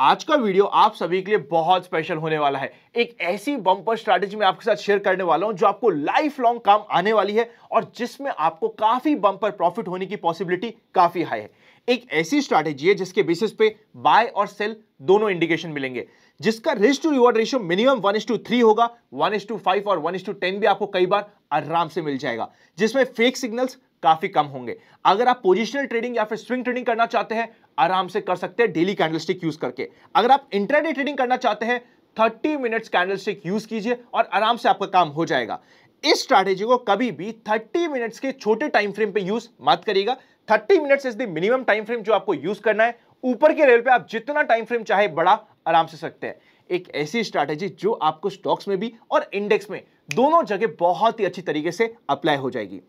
आज का वीडियो आप सभी के लिए बहुत स्पेशल होने वाला है एक ऐसी बम्पर स्ट्रैटेजी मैं आपके साथ शेयर करने वाला हूं जो आपको लाइफ लॉन्ग काम आने वाली है और जिसमें आपको काफी बम्पर प्रॉफिट होने की पॉसिबिलिटी काफी हाई है एक ऐसी स्ट्रैटेजी है जिसके बेसिस पे बाय और सेल दोनों इंडिकेशन मिलेंगे जिसका risk to reward ratio minimum one होगा वन और वन भी आपको कई बार आराम से मिल जाएगा जिसमें फेक सिग्नल्स काफी कम होंगे अगर आप पोजिशनल ट्रेडिंग या फिर स्विंग ट्रेडिंग करना चाहते हैं आराम से कर सकते हैं डेली कैंडलस्टिक यूज करके अगर आप इंटरडे ट्रेडिंग करना चाहते हैं 30 मिनट्स कैंडलस्टिक यूज कीजिए और आराम से आपका काम हो जाएगा इस स्ट्रैटेजी को कभी भी 30 मिनट्स के छोटे टाइम फ्रेम पे यूज मत करिएगा 30 minutes is the minimum time frame जो आपको यूज करना है ऊपर के लेवल पे आप जितना टाइम फ्रेम चाहे बड़ा आराम से सकते हैं एक ऐसी स्ट्रैटेजी जो आपको स्टॉक्स में भी और इंडेक्स में दोनों जगह बहुत ही अच्छी तरीके से अप्लाई हो जाएगी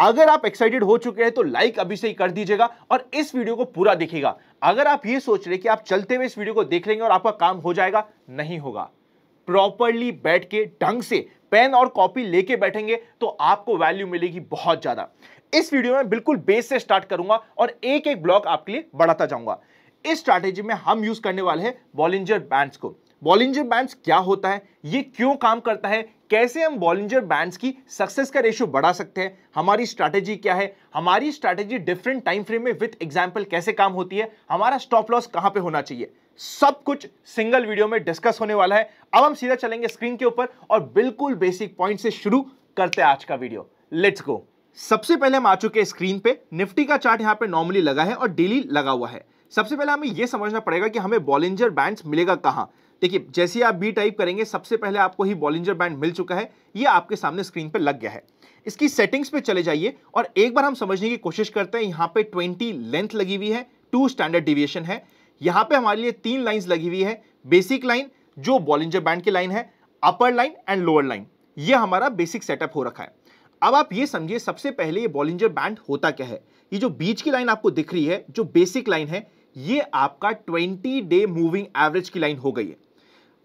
अगर आप एक्साइटेड हो चुके हैं तो लाइक अभी से ही कर दीजिएगा और इस वीडियो को पूरा देखिएगा अगर आप ये सोच रहे कि आप चलते हुए इस वीडियो को देख लेंगे और आपका काम हो जाएगा नहीं होगा प्रॉपरली बैठ के ढंग से पेन और कॉपी लेके बैठेंगे तो आपको वैल्यू मिलेगी बहुत ज़्यादा इस वीडियो में बिल्कुल बेस से स्टार्ट करूंगा और एक एक ब्लॉक आपके लिए बढ़ाता जाऊंगा इस स्ट्रैटेजी में हम यूज करने वाले हैं वॉलिंजर बैंड्स को बॉलिंजर बैंड्स क्या होता है ये क्यों काम करता है कैसे हम बॉलिंजर बैंड्स की सक्सेस का रेशियो बढ़ा सकते हैं हमारी स्ट्रैटेजी क्या है हमारी स्ट्रैटेजी डिफरेंट टाइम फ्रेम में विथ एग्जाम्पल कैसे काम होती है हमारा स्टॉप लॉस कहाँ पे होना चाहिए सब कुछ सिंगल वीडियो में डिस्कस होने वाला है अब हम सीधा चलेंगे स्क्रीन के ऊपर और बिल्कुल बेसिक पॉइंट से शुरू करते हैं आज का वीडियो लेट्स गो सबसे पहले हम आ चुके हैं स्क्रीन पे निफ्टी का चार्ट यहाँ पे नॉर्मली लगा है और डेली लगा हुआ है सबसे पहले हमें यह समझना पड़ेगा कि हमें बॉलिंजर बैंड्स मिलेगा कहाँ देखिए जैसे आप बी टाइप करेंगे सबसे पहले आपको ही बॉलिंजर बैंड मिल चुका है ये आपके सामने स्क्रीन पर लग गया है इसकी सेटिंग्स पे चले जाइए और एक बार हम समझने की कोशिश करते हैं यहाँ पे 20 लेंथ लगी हुई है टू स्टैंडर्ड डिविएशन है यहाँ पे हमारे लिए तीन लाइंस लगी हुई है बेसिक लाइन जो बॉलिंजर बैंड की लाइन है upper line and lower line ये हमारा बेसिक सेटअप हो रखा है अब आप ये समझिए सबसे पहले ये बॉलिंजर बैंड होता क्या है ये जो बीच की लाइन आपको दिख रही है जो बेसिक लाइन है ये आपका 20 डे मूविंग एवरेज की लाइन हो गई है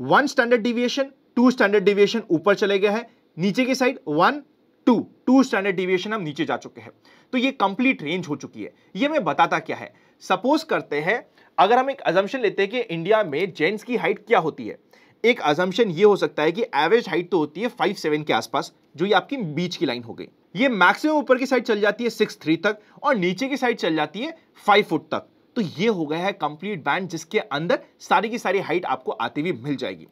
one standard deviation two standard deviation ऊपर चले गए हैं नीचे की side one two two standard deviation हम नीचे जा चुके हैं तो ये कंप्लीट रेंज हो चुकी है ये मैं बताता क्या है सपोज करते हैं अगर हम एक अजम्पन लेते हैं कि इंडिया में जेंट्स की हाइट क्या होती है एक अजम्पन ये हो सकता है कि एवरेज हाइट तो होती है फाइव सेवन के आसपास जो ये आपकी बीच की लाइन हो गई ये मैक्सिमम ऊपर की साइड चल जाती है सिक्स थ्री तक और नीचे की साइड चल जाती है फाइव फुट तक तो ये हो गया है कंप्लीट बैंड जिसके अंदर सारी की सारी हाइट आपको आती हुई मिल जाएगी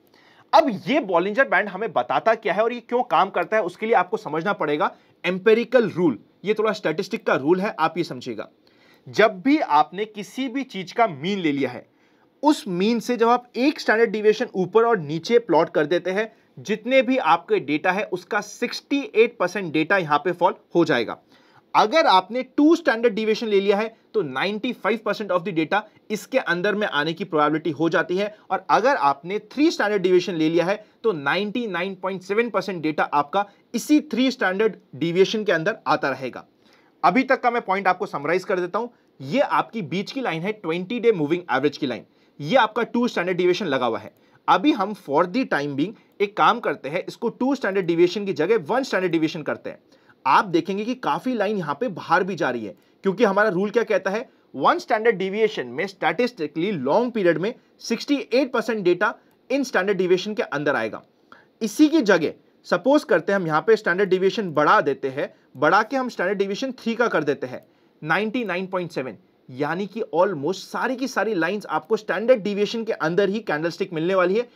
अब ये बॉलिंजर बैंड हमें बताता क्या है और ये क्यों काम करता है उसके लिए आपको समझना पड़ेगा एम्पेरिकल रूल ये थोड़ा स्टेटिस्टिक का रूल है आप ये समझिएगा जब भी आपने किसी भी चीज का मीन ले लिया है उस मीन से जब आप एक स्टैंडर्ड डिविएशन ऊपर और नीचे प्लॉट कर देते हैं जितने भी आपके डेटा है उसका 68 परसेंट डेटा यहां पे फॉल हो जाएगा अगर आपने टू स्टैंडर्ड डिविएशन ले लिया है तो 95 परसेंट ऑफ द डेटा इसके अंदर में आने की प्रोबेबिलिटी हो जाती है और अगर आपने थ्री स्टैंडर्ड डिविएशन ले लिया है तो 99.7 परसेंट डेटा आपका इसी थ्री स्टैंडर्ड डिविएशन के अंदर आता रहेगा अभी तक का मैं पॉइंट आपको समराइज कर देता हूं ये आपकी बीच की लाइन है 20 डे मूविंग एवरेज की लाइन ये आपका टू स्टैंडर्ड डिविएशन लगा हुआ है अभी हम फॉर दी टाइम बिंग एक काम करते हैं इसको टू स्टैंडर्ड डिविएशन की जगह वन स्टैंडर्ड डिविएशन करते हैं आप देखेंगे कि काफ़ी लाइन यहां पे बाहर भी जा रही है क्योंकि हमारा रूल क्या कहता है वन स्टैंडर्ड डिविएशन में स्टैटिस्टिकली लॉन्ग पीरियड में 68 परसेंट डेटा इन स्टैंडर्ड डिविएशन के अंदर आएगा इसी की जगह सपोज करते हैं हम यहाँ पे स्टैंडर्ड डिविएशन बढ़ा देते हैं बढ़ा के हम स्टैंडर्ड डिविएशन थ्री का कर देते हैं 99.7 यानी कि ऑलमोस्ट सारी की सारी लाइंस आपको स्टैंडर्ड डिविएशन के अंदर ही कैंडलस्टिक मिलने वाली है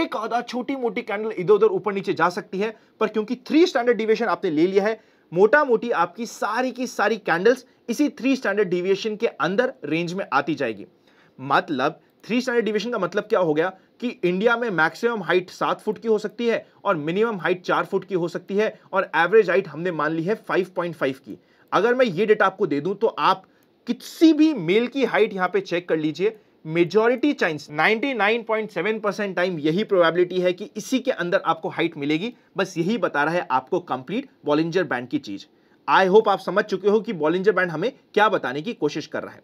एक आधा छोटी मोटी कैंडल इधर उधर ऊपर नीचे जा सकती है पर क्योंकि थ्री स्टैंडर्ड डिविएशन आपने ले लिया है मोटा मोटी आपकी सारी की सारी कैंडल्स इसी थ्री स्टैंडर्ड डिविएशन के अंदर रेंज में आती जाएगी मतलब थ्री स्टैंडर्ड डिविएशन का मतलब क्या हो गया कि इंडिया में मैक्सिमम हाइट सात फुट की हो सकती है और मिनिमम हाइट चार फुट की हो सकती है और एवरेज हाइट हमने मान ली है 5.5 की अगर मैं ये डेटा आपको दे दूं तो आप किसी भी मेल की हाइट यहां पे चेक कर लीजिए मेजोरिटी चाइंस 99.7 परसेंट टाइम यही प्रोबेबिलिटी है कि इसी के अंदर आपको हाइट मिलेगी बस यही बता रहा है आपको कंप्लीट बॉलिंजर बैंड की चीज़ आई होप आप समझ चुके हो कि बॉलिंजर बैंड हमें क्या बताने की कोशिश कर रहा है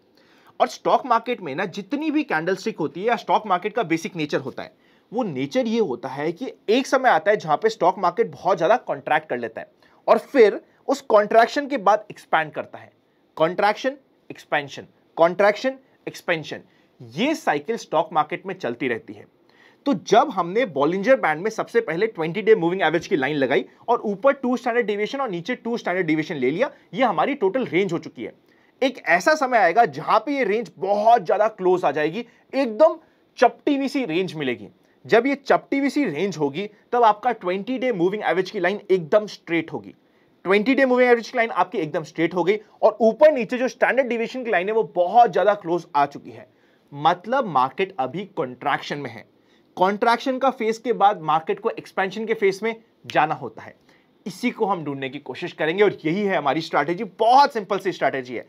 और स्टॉक मार्केट में ना जितनी भी कैंडल होती है या स्टॉक मार्केट का बेसिक नेचर होता है वो नेचर ये होता है कि एक समय आता है जहां पे स्टॉक मार्केट बहुत ज़्यादा कॉन्ट्रैक्ट कर लेता है और फिर उस कॉन्ट्रैक्शन के बाद एक्सपैंड करता है कॉन्ट्रैक्शन एक्सपेंशन कॉन्ट्रैक्शन एक्सपेंशन ये साइकिल स्टॉक मार्केट में चलती रहती है तो जब हमने बॉलिंजर बैंड में सबसे पहले 20 डे मूविंग एवरेज की लाइन लगाई और ऊपर टू स्टैंडर्ड डिविएशन और नीचे टू स्टैंडर्ड डिविएशन ले लिया ये हमारी टोटल रेंज हो चुकी है एक ऐसा समय आएगा जहां पे ये रेंज बहुत ज्यादा क्लोज आ जाएगी एकदम चपटी हुई सी रेंज मिलेगी जब ये चपटी हुई सी रेंज होगी तब आपका 20 डे मूविंग एवरेज की लाइन एकदम स्ट्रेट होगी 20 डे मूविंग एवरेज की लाइन आपकी एकदम स्ट्रेट हो गई और ऊपर नीचे जो स्टैंडर्ड डिविएशन की लाइन है वो बहुत ज्यादा क्लोज आ चुकी है मतलब मार्केट अभी कॉन्ट्रैक्शन में है कॉन्ट्रैक्शन का फेस के बाद मार्केट को एक्सपेंशन के फेस में जाना होता है इसी को हम ढूंढने की कोशिश करेंगे और यही है हमारी स्ट्रैटेजी बहुत सिंपल सी स्ट्रैटेजी है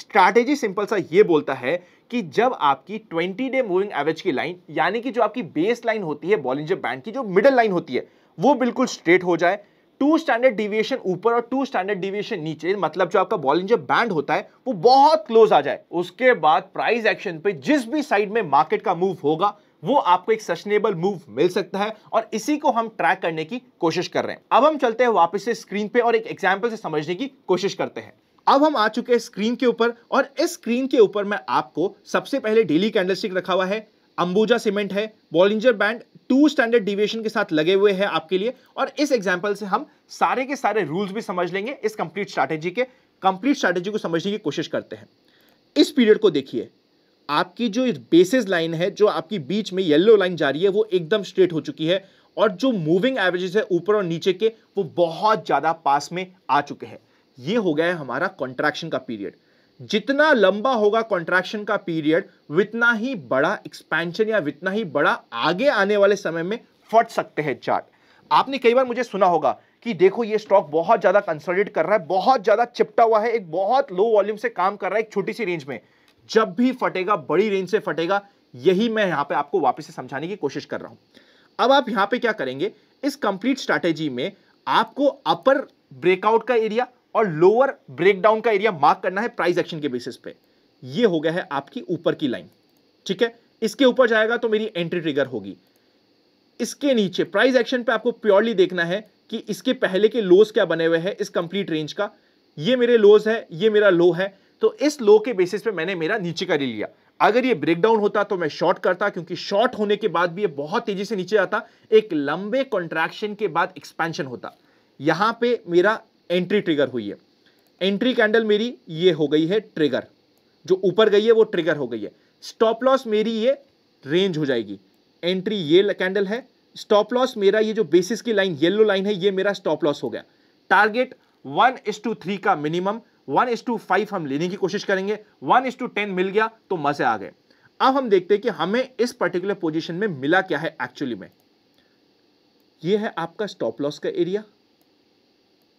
स्ट्रैटेजी सिंपल सा ये बोलता है कि जब आपकी 20 डे मूविंग एवरेज की लाइन यानी कि जो आपकी बेस लाइन होती है बॉलिंजर बैंड की जो मिडल लाइन होती है वो बिल्कुल स्ट्रेट हो जाए टू स्टैंडर्ड डिविएशन ऊपर और टू स्टैंडर्ड डिविएशन नीचे मतलब जो आपका बॉलिंग जो बैंड होता है वो बहुत क्लोज आ जाए उसके बाद प्राइस एक्शन पे जिस भी साइड में मार्केट का मूव होगा वो आपको एक सस्टेनेबल मूव मिल सकता है और इसी को हम ट्रैक करने की कोशिश कर रहे हैं अब हम चलते हैं वापस से स्क्रीन पे और एक एग्जाम्पल से समझने की कोशिश करते हैं अब हम आ चुके हैं स्क्रीन के ऊपर और इस स्क्रीन के ऊपर मैं आपको सबसे पहले डेली कैंडलस्टिक रखा हुआ है अंबुजा सीमेंट है Bollinger band two standard deviation के साथ लगे हुए हैं आपके लिए और इस एग्जाम्पल से हम सारे के सारे रूल्स भी समझ लेंगे इस कंप्लीट स्ट्रैटेजी के कंप्लीट स्ट्रैटेजी को समझने की कोशिश करते हैं इस पीरियड को देखिए आपकी जो बेसिस लाइन है जो आपकी बीच में येलो लाइन जा रही है वो एकदम स्ट्रेट हो चुकी है और जो मूविंग एवरेजेस है ऊपर और नीचे के वो बहुत ज़्यादा पास में आ चुके हैं ये हो गया है हमारा कॉन्ट्रैक्शन का पीरियड जितना लंबा होगा कॉन्ट्रैक्शन का पीरियड उतना ही बड़ा एक्सपेंशन या उतना ही बड़ा आगे आने वाले समय में फट सकते हैं चार्ट आपने कई बार मुझे सुना होगा कि देखो ये स्टॉक बहुत ज्यादा कंसोलिडेट कर रहा है बहुत ज्यादा चिपटा हुआ है एक बहुत लो वॉल्यूम से काम कर रहा है एक छोटी सी रेंज में जब भी फटेगा बड़ी रेंज से फटेगा यही मैं यहां पे आपको वापस से समझाने की कोशिश कर रहा हूं अब आप यहां पे क्या करेंगे इस कंप्लीट स्ट्रैटेजी में आपको अपर ब्रेकआउट का एरिया और लोअर ब्रेकडाउन का एरिया मार्क करना है प्राइस एक्शन के बेसिस पे ये हो गया है आपकी ऊपर की लाइन ठीक है इसके ऊपर जाएगा तो मेरी एंट्री ट्रिगर होगी इसके नीचे प्राइस एक्शन पे आपको प्योरली देखना है कि इसके पहले के लोज क्या बने हुए हैं इस कंप्लीट रेंज का ये मेरे लोज है ये मेरा लो है तो इस लो के बेसिस पे मैंने मेरा नीचे का ले लिया अगर ये ब्रेकडाउन होता तो मैं शॉर्ट करता क्योंकि शॉर्ट होने के बाद भी ये बहुत तेजी से नीचे आता एक लंबे कॉन्ट्रैक्शन के बाद एक्सपेंशन होता यहां पे मेरा एंट्री ट्रिगर हुई है एंट्री कैंडल मेरी ये हो गई है ट्रिगर जो ऊपर गई है वो ट्रिगर हो गई है स्टॉप लॉस मेरी ये रेंज हो जाएगी एंट्री ये कैंडल है स्टॉप लॉस मेरा ये जो बेसिस की लाइन येलो लाइन है ये मेरा स्टॉप लॉस हो गया target one is to three का minimum one is to five हम लेने की कोशिश करेंगे वन इस टू टेन मिल गया तो मजे आ गए अब हम देखते हैं कि हमें इस पर्टिकुलर पोजिशन में मिला क्या है एक्चुअली में यह है आपका स्टॉप लॉस का एरिया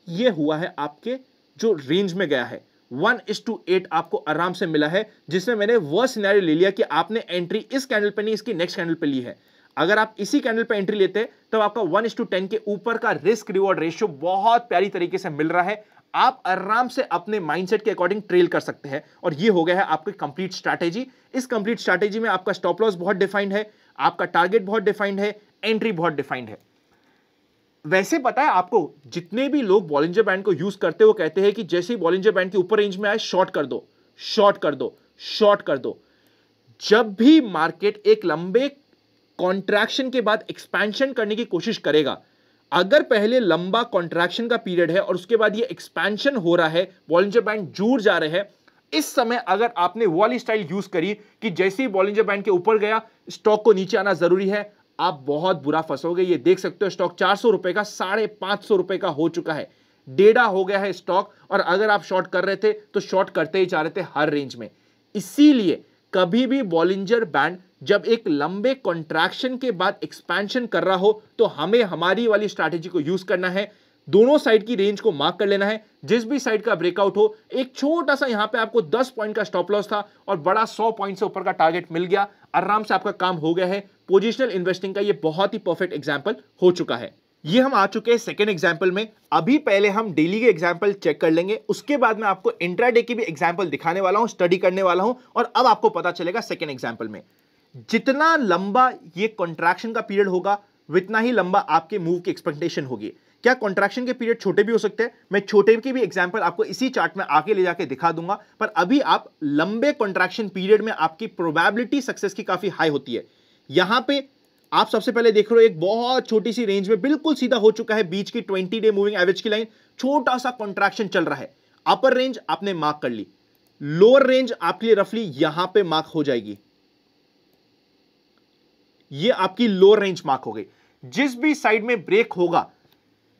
ये हुआ है आपके जो रेंज में गया है वन इज टू एट आपको आराम से मिला है जिसमें मैंने वह सीनारी ले लिया कि आपने एंट्री इस कैंडल पर नहीं इसकी नेक्स्ट कैंडल पर ली है अगर आप इसी कैंडल पर एंट्री लेते तो आपका वन इज टू टेन के ऊपर का रिस्क रिवॉर्ड रेशियो बहुत प्यारी तरीके से मिल रहा है आप आराम से अपने माइंडसेट के अकॉर्डिंग ट्रेल कर सकते हैं और ये हो गया है आपकी कंप्लीट स्ट्रैटेजी इस कंप्लीट स्ट्रैटेजी में आपका स्टॉप लॉस बहुत डिफाइंड है आपका टारगेट बहुत डिफाइंड है एंट्री बहुत डिफाइंड है वैसे पता है आपको जितने भी लोग बॉलिंजर बैंड को यूज करते हो कहते हैं कि जैसे ही बॉलिंजर बैंड के ऊपर रेंज में आए शॉर्ट कर दो शॉर्ट कर दो शॉर्ट कर दो जब भी मार्केट एक लंबे कॉन्ट्रैक्शन के बाद एक्सपेंशन करने की कोशिश करेगा अगर पहले लंबा कॉन्ट्रैक्शन का पीरियड है और उसके बाद ये एक्सपेंशन हो रहा है बॉलिंजर बैंड जूड़ जा रहे हैं इस समय अगर आपने वॉल स्टाइल यूज करी कि जैसे ही बॉलिंजर बैंड के ऊपर गया स्टॉक को नीचे आना जरूरी है आप बहुत बुरा फंसोगे ये देख सकते हो स्टॉक चार सौ रुपए का साढ़े पांच सौ रुपए का हो चुका है डेढ़ा हो गया है स्टॉक और अगर आप शॉर्ट कर रहे थे तो शॉर्ट करते ही जा रहे थे हर रेंज में इसीलिए कभी भी बॉलिंजर बैंड जब एक लंबे कॉन्ट्रैक्शन के बाद एक्सपेंशन कर रहा हो तो हमें हमारी वाली स्ट्रैटेजी को यूज करना है दोनों साइड की रेंज को मार्क कर लेना है जिस भी साइड का ब्रेकआउट हो एक छोटा सा यहां पे आपको 10 पॉइंट का स्टॉप लॉस था और बड़ा 100 पॉइंट से ऊपर का टारगेट मिल गया आराम से आपका काम हो गया है पोजिशनल इन्वेस्टिंग का ये बहुत ही परफेक्ट एग्जाम्पल हो चुका है ये हम आ चुके हैं सेकेंड एग्जाम्पल में अभी पहले हम डेली के एग्जाम्पल चेक कर लेंगे उसके बाद मैं आपको इंट्राडे की भी एग्जाम्पल दिखाने वाला हूँ स्टडी करने वाला हूँ और अब आपको पता चलेगा सेकेंड एग्जाम्पल में जितना लंबा ये कॉन्ट्रैक्शन का पीरियड होगा उतना ही लंबा आपके मूव की एक्सपेक्टेशन होगी क्या कॉन्ट्रैक्शन के पीरियड छोटे भी हो सकते हैं मैं छोटे के भी एग्जाम्पल आपको इसी चार्ट में आगे ले जाके दिखा दूंगा पर अभी आप लंबे कॉन्ट्रैक्शन पीरियड में आपकी प्रोबेबिलिटी सक्सेस की काफ़ी हाई होती है यहां पे आप सबसे पहले देख रहे हो एक बहुत छोटी सी रेंज में बिल्कुल सीधा हो चुका है बीच की ट्वेंटी डे मूविंग एवरेज की लाइन छोटा सा कॉन्ट्रैक्शन चल रहा है अपर रेंज आपने मार्क कर ली लोअर रेंज आपके लिए रफली यहां पे मार्क हो जाएगी ये आपकी लोअर रेंज मार्क हो गई जिस भी साइड में ब्रेक होगा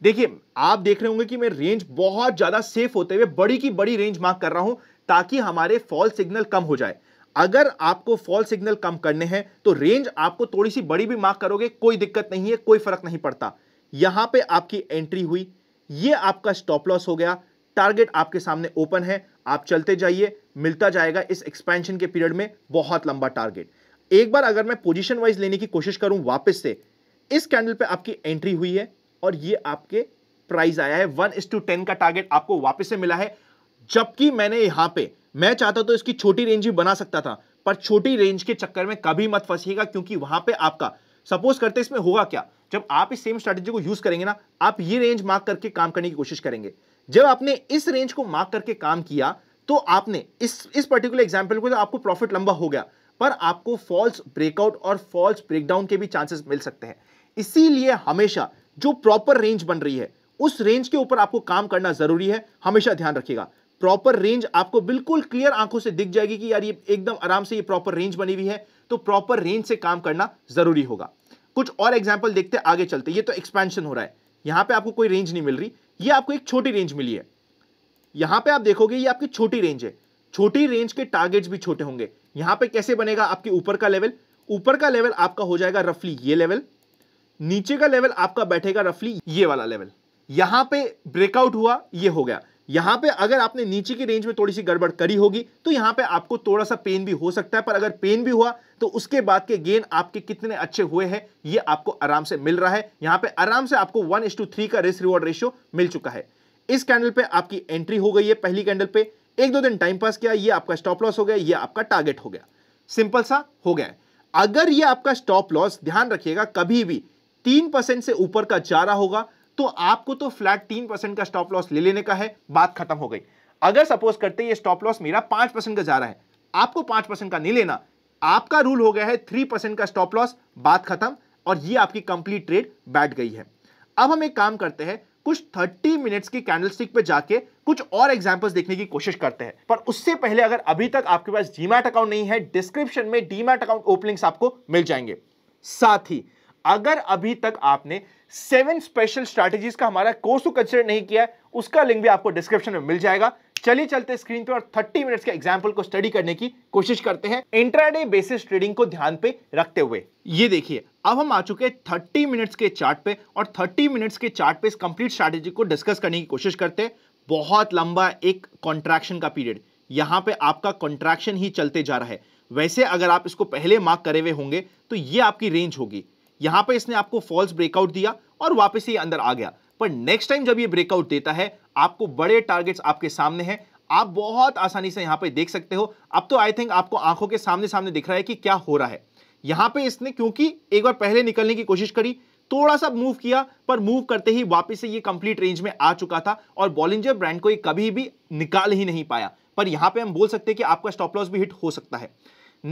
देखिए आप देख रहे होंगे कि मैं रेंज बहुत ज़्यादा सेफ होते हुए बड़ी की बड़ी रेंज मार्क कर रहा हूं ताकि हमारे फॉल सिग्नल कम हो जाए अगर आपको फॉल सिग्नल कम करने हैं तो रेंज आपको थोड़ी सी बड़ी भी मार्क करोगे कोई दिक्कत नहीं है कोई फर्क नहीं पड़ता यहां पे आपकी एंट्री हुई ये आपका स्टॉप लॉस हो गया टारगेट आपके सामने ओपन है आप चलते जाइए मिलता जाएगा इस एक्सपेंशन के पीरियड में बहुत लंबा टारगेट एक बार अगर मैं पोजिशन वाइज लेने की कोशिश करूं वापस से इस कैंडल पर आपकी एंट्री हुई है और ये आपके प्राइस आया है वन इस टू टेन का टारगेट आपको वापस से मिला है जबकि मैंने यहां पे मैं चाहता तो इसकी छोटी रेंज भी बना सकता था पर छोटी रेंज के चक्कर में कभी मत फंसीगा क्योंकि वहां पे आपका सपोज करते इसमें होगा क्या जब आप इस सेम स्ट्रेटेजी को यूज करेंगे ना आप ये रेंज मार्क करके काम करने की कोशिश करेंगे जब आपने इस रेंज को मार्क करके काम किया तो आपने इस इस पर्टिकुलर एग्जाम्पल को तो आपको प्रॉफिट लंबा हो गया पर आपको फॉल्स ब्रेकआउट और फॉल्स ब्रेकडाउन के भी चांसेस मिल सकते हैं इसीलिए हमेशा जो प्रॉपर रेंज बन रही है उस रेंज के ऊपर आपको काम करना जरूरी है हमेशा ध्यान रखिएगा प्रॉपर रेंज आपको बिल्कुल क्लियर आंखों से दिख जाएगी कि यार ये एकदम आराम से ये प्रॉपर रेंज बनी हुई है तो प्रॉपर रेंज से काम करना जरूरी होगा कुछ और एग्जाम्पल देखते आगे चलते ये तो एक्सपेंशन हो रहा है यहां पर आपको कोई रेंज नहीं मिल रही ये आपको एक छोटी रेंज मिली है यहां पर आप देखोगे ये आपकी छोटी रेंज है छोटी रेंज के टारगेट्स भी छोटे होंगे यहां पे कैसे बनेगा आपके ऊपर का लेवल ऊपर का लेवल आपका हो जाएगा रफली ये लेवल नीचे का लेवल आपका बैठेगा रफली ये वाला लेवल यहां पे ब्रेकआउट हुआ ये हो गया यहां पे अगर आपने नीचे की रेंज में थोड़ी सी गड़बड़ करी होगी तो यहां पे आपको थोड़ा सा पेन भी हो सकता है पर अगर पेन भी हुआ तो उसके बाद के गेन आपके कितने अच्छे हुए हैं ये आपको आराम से मिल रहा है यहां पे आराम से आपको वन इस टू थ्री का रिस्क रिवॉर्ड रेशियो मिल चुका है इस कैंडल पे आपकी एंट्री हो गई है पहली कैंडल पे एक दो दिन टाइम पास किया ये आपका स्टॉप लॉस हो गया ये आपका टारगेट हो गया सिंपल सा हो गया अगर ये आपका स्टॉप लॉस ध्यान रखिएगा कभी भी तीन परसेंट से ऊपर का जा रहा होगा तो आपको तो फ्लैट तीन परसेंट का स्टॉप लॉस ले लेने का है बात खत्म हो गई अगर सपोज करते ये स्टॉप लॉस मेरा पांच परसेंट का जा रहा है आपको पांच परसेंट का नहीं लेना आपका रूल हो गया है थ्री परसेंट का स्टॉप लॉस बात खत्म और ये आपकी कंप्लीट ट्रेड बैठ गई है अब हम एक काम करते हैं कुछ थर्टी मिनट्स की कैंडल स्टिक पर जाके कुछ और एग्जाम्पल्स देखने की कोशिश करते हैं पर उससे पहले अगर अभी तक आपके पास डीमैट अकाउंट नहीं है डिस्क्रिप्शन में डीमैट अकाउंट ओपनिंग्स आपको मिल जाएंगे साथ ही अगर अभी तक आपने सेवन स्पेशल स्ट्रैटेजीज का हमारा कोर्स को कंसिडर नहीं किया है उसका लिंक भी आपको डिस्क्रिप्शन में मिल जाएगा चलिए चलते स्क्रीन पर और 30 मिनट्स के एग्जाम्पल को स्टडी करने की कोशिश करते हैं इंट्राडे बेसिस ट्रेडिंग को ध्यान पे रखते हुए ये देखिए अब हम आ चुके हैं 30 मिनट्स के चार्ट पे और 30 मिनट्स के चार्ट पे इस कंप्लीट स्ट्रेटेजी को डिस्कस करने की कोशिश करते हैं बहुत लंबा एक कॉन्ट्रैक्शन का पीरियड यहां पे आपका कॉन्ट्रैक्शन ही चलते जा रहा है वैसे अगर आप इसको पहले मार्क करे हुए होंगे तो ये आपकी रेंज होगी यहां पर इसने आपको फॉल्स ब्रेकआउट दिया और वापस ये अंदर आ गया पर नेक्स्ट टाइम जब ये ब्रेकआउट देता है आपको बड़े टारगेट्स आपके सामने हैं आप बहुत आसानी से यहां पे देख सकते हो अब तो आई थिंक आपको आंखों के सामने सामने दिख रहा है कि क्या हो रहा है यहां पे इसने क्योंकि एक बार पहले निकलने की कोशिश करी थोड़ा सा मूव किया पर मूव करते ही वापस से ये कंप्लीट रेंज में आ चुका था और बॉलिंजर ब्रांड को ये कभी भी निकाल ही नहीं पाया पर यहां पे हम बोल सकते हैं कि आपका स्टॉप लॉस भी हिट हो सकता है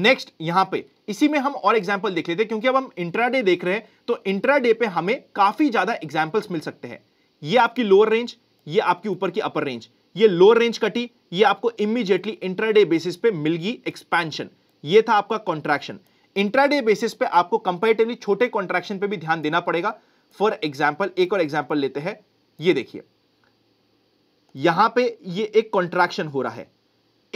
नेक्स्ट यहां पे इसी में हम और एग्जाम्पल देख लेते हैं क्योंकि अब हम इंट्राडे देख रहे हैं तो इंट्राडे पे हमें काफी ज्यादा एग्जाम्पल्स मिल सकते हैं ये आपकी लोअर रेंज ये आपकी ऊपर की अपर रेंज ये लोअर रेंज कटी ये आपको इमीडिएटली इंट्राडे बेसिस पे मिल गई एक्सपेंशन ये था आपका कॉन्ट्रैक्शन इंट्राडे बेसिस पे आपको कंपेरेटिवली छोटे कॉन्ट्रैक्शन पे भी ध्यान देना पड़ेगा फॉर एग्जाम्पल एक और एग्जाम्पल लेते हैं ये देखिए यहां पे ये एक कॉन्ट्रैक्शन हो रहा है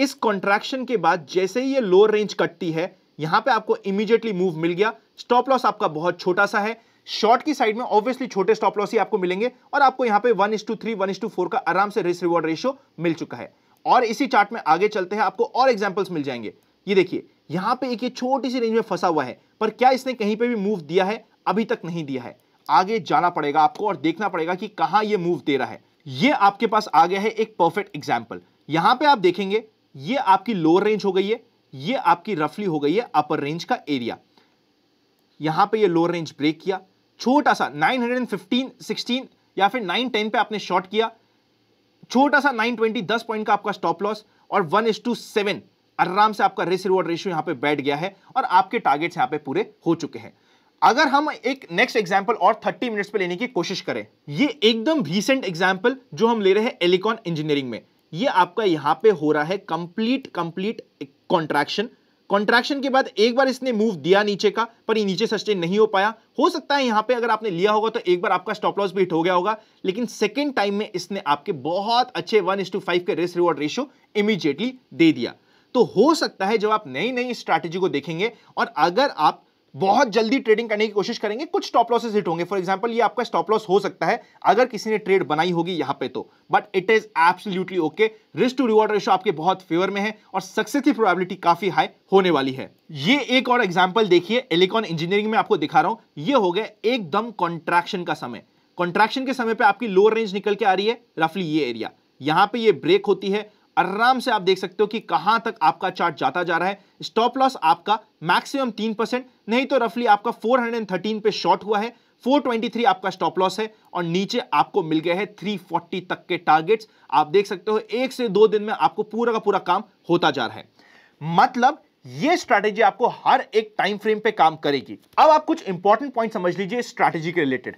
इस कॉन्ट्रैक्शन के बाद जैसे ही ये लोअर रेंज कटती है यहां पे आपको इमीडिएटली मूव मिल गया स्टॉप लॉस आपका बहुत छोटा सा है शॉर्ट की साइड में ऑब्वियसली छोटे स्टॉप लॉस ही आपको मिलेंगे और आपको यहां पे one is to three one is to four का आराम से रिस्क रिवॉर्ड रेशियो मिल चुका है और इसी चार्ट में आगे चलते हैं आपको और एग्जाम्पल्स मिल जाएंगे ये देखिए यहां पर एक ये छोटी सी रेंज में फंसा हुआ है पर क्या इसने कहीं पर भी मूव दिया है अभी तक नहीं दिया है आगे जाना पड़ेगा आपको और देखना पड़ेगा कि कहां ये मूव दे रहा है ये आपके पास आ गया है एक परफेक्ट एग्जाम्पल यहां पे आप देखेंगे ये आपकी लोअर रेंज हो गई है ये आपकी रफली हो गई है अपर रेंज का एरिया यहां पे ये लोअर रेंज ब्रेक किया छोटा सा 915 16 या फिर 910 पे आपने शॉर्ट किया छोटा सा 920 10 पॉइंट का आपका स्टॉप लॉस और वन इज टू सेवन आराम से आपका रेस रिवॉर्ड रेशियो यहां पे बैठ गया है और आपके टारगेट्स यहां पे पूरे हो चुके हैं अगर हम एक नेक्स्ट एग्जाम्पल और 30 मिनट्स पे लेने की कोशिश करें ये एकदम रिसेंट एग्जाम्पल जो हम ले रहे हैं एलिकॉन इंजीनियरिंग में ये आपका यहां पे हो रहा है कंप्लीट कंप्लीट कॉन्ट्रैक्शन कॉन्ट्रैक्शन के बाद एक बार इसने मूव दिया नीचे का पर ये नीचे सस्टेन नहीं हो पाया हो सकता है यहां पे अगर आपने लिया होगा तो एक बार आपका स्टॉप लॉस भी हिट हो गया होगा लेकिन सेकेंड टाइम में इसने आपके बहुत अच्छे वन इस टू फाइव के रिस्क रिवॉर्ड रेशियो इमीजिएटली दे दिया तो हो सकता है जब आप नई नई स्ट्रैटेजी को देखेंगे और अगर आप बहुत जल्दी ट्रेडिंग करने की कोशिश करेंगे कुछ स्टॉप लॉसेस हिट होंगे फॉर एग्जाम्पल ये आपका स्टॉप लॉस हो सकता है अगर किसी ने ट्रेड बनाई होगी यहां पे तो but it is absolutely okay risk to reward ratio आपके बहुत फेवर में है और सक्सेस की प्रोबेबिलिटी काफी हाई होने वाली है ये एक और एग्जाम्पल देखिए एलिकॉन इंजीनियरिंग में आपको दिखा रहा हूं ये हो गया एकदम कॉन्ट्रैक्शन का समय कॉन्ट्रैक्शन के समय पर आपकी लोअर रेंज निकल के आ रही है रफली ये एरिया यहां पर यह ब्रेक होती है आराम से आप देख सकते हो कि कहां तक आपका चार्ट जाता जा रहा है स्टॉप लॉस आपका मैक्सिमम तीन परसेंट नहीं तो रफली आपका 413 पे शॉर्ट हुआ है 423 आपका स्टॉप लॉस है और नीचे आपको मिल गया है 340 तक के टारगेट्स आप देख सकते हो एक से दो दिन में आपको पूरा का पूरा काम होता जा रहा है मतलब यह स्ट्रैटेजी आपको हर एक टाइम फ्रेम पे काम करेगी अब आप कुछ इंपॉर्टेंट पॉइंट समझ लीजिए स्ट्रैटेजी के रिलेटेड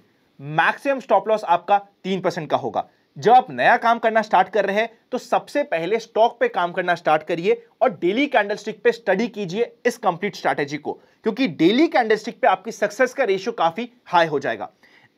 मैक्सिमम स्टॉप लॉस आपका तीन परसेंट का होगा जब आप नया काम करना स्टार्ट कर रहे हैं तो सबसे पहले स्टॉक पे काम करना स्टार्ट करिए और डेली कैंडलस्टिक पे स्टडी कीजिए इस कंप्लीट स्ट्रैटेजी को क्योंकि डेली कैंडलस्टिक पे आपकी सक्सेस का रेशियो काफी हाई हो जाएगा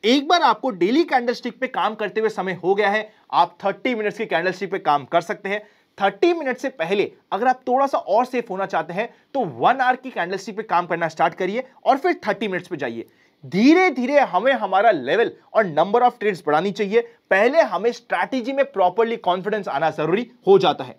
एक बार आपको डेली कैंडलस्टिक पे काम करते हुए समय हो गया है आप 30 मिनट्स की कैंडलस्टिक पे काम कर सकते हैं 30 मिनट से पहले अगर आप थोड़ा सा और सेफ होना चाहते हैं तो वन आवर की कैंडलस्टिक पे काम करना स्टार्ट करिए और फिर 30 मिनट्स पे जाइए धीरे धीरे हमें हमारा लेवल और नंबर ऑफ ट्रेड्स बढ़ानी चाहिए पहले हमें स्ट्रैटेजी में प्रॉपरली कॉन्फिडेंस आना जरूरी हो जाता है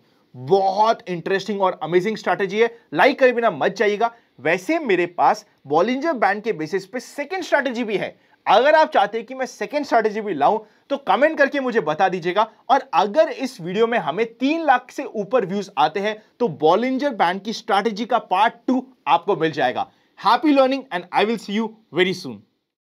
बहुत इंटरेस्टिंग और अमेजिंग स्ट्रैटेजी है लाइक करे बिना मत जाइएगा वैसे मेरे पास बॉलिंजर बैंड के बेसिस पे सेकेंड स्ट्रैटेजी भी है अगर आप चाहते हैं कि मैं सेकेंड स्ट्रैटेजी भी लाऊं तो कमेंट करके मुझे बता दीजिएगा और अगर इस वीडियो में हमें तीन लाख से ऊपर व्यूज आते हैं तो बॉलिंजर बैंड की स्ट्रैटेजी का पार्ट टू आपको मिल जाएगा Happy learning and I will see you very soon.